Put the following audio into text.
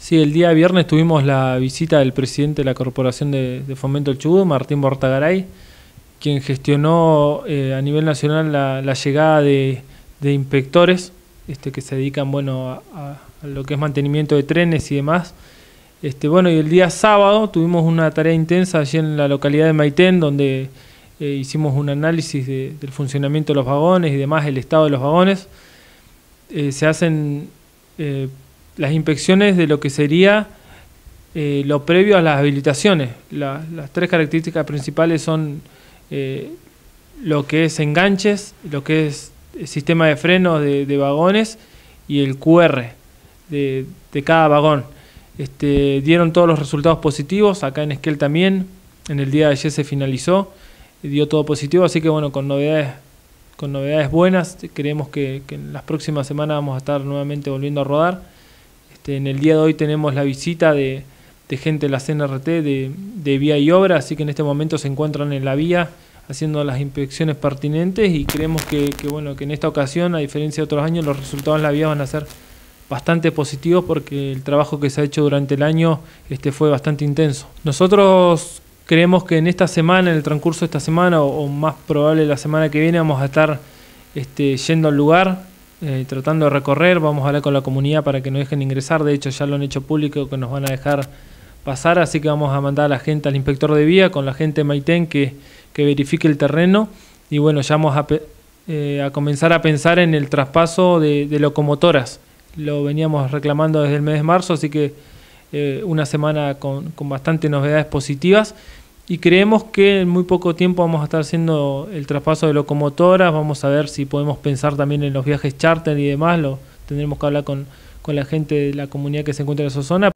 Sí, el día viernes tuvimos la visita del presidente de la Corporación de, Fomento del Chudo, Martín Bortagaray, quien gestionó eh, a nivel nacional la, llegada de, inspectores este, que se dedican bueno, a, lo que es mantenimiento de trenes y demás. Este, bueno, y el día sábado tuvimos una tarea intensa allí en la localidad de Maitén, donde eh, hicimos un análisis del funcionamiento de los vagones y demás, el estado de los vagones. Eh, se hacen las inspecciones de lo que sería eh, lo previo a las habilitaciones. las tres características principales son eh, lo que es enganches, lo que es el sistema de frenos de, vagones y el QR de, cada vagón. Este, dieron todos los resultados positivos, acá en Esquel también, en el día de ayer se finalizó, dio todo positivo, así que bueno, con novedades, con novedades buenas, creemos que en las próximas semanas vamos a estar nuevamente volviendo a rodar este, en el día de hoy tenemos la visita de, gente de la CNRT de, vía y obra, así que en este momento se encuentran en la vía haciendo las inspecciones pertinentes y creemos que, bueno, que en esta ocasión, a diferencia de otros años, los resultados en la vía van a ser bastante positivos porque el trabajo que se ha hecho durante el año este, fue bastante intenso. Nosotros creemos que en esta semana, en el transcurso de esta semana o, más probable la semana que viene, vamos a estar este, yendo al lugar, eh, tratando de recorrer. Vamos a hablar con la comunidad para que no dejen ingresar. De hecho, ya lo han hecho público que nos van a dejar pasar. Así que vamos a mandar a la gente al inspector de vía con la gente de Maitén que, verifique el terreno. Y bueno, ya vamos a, eh, a comenzar a pensar en el traspaso de, locomotoras. Lo veníamos reclamando desde el mes de marzo, así que eh, una semana con, con bastantes novedades positivas y creemos que en muy poco tiempo vamos a estar haciendo el traspaso de locomotoras, vamos a ver si podemos pensar también en los viajes charter y demás, lo tendremos que hablar con, con la gente de la comunidad que se encuentra en esa zona.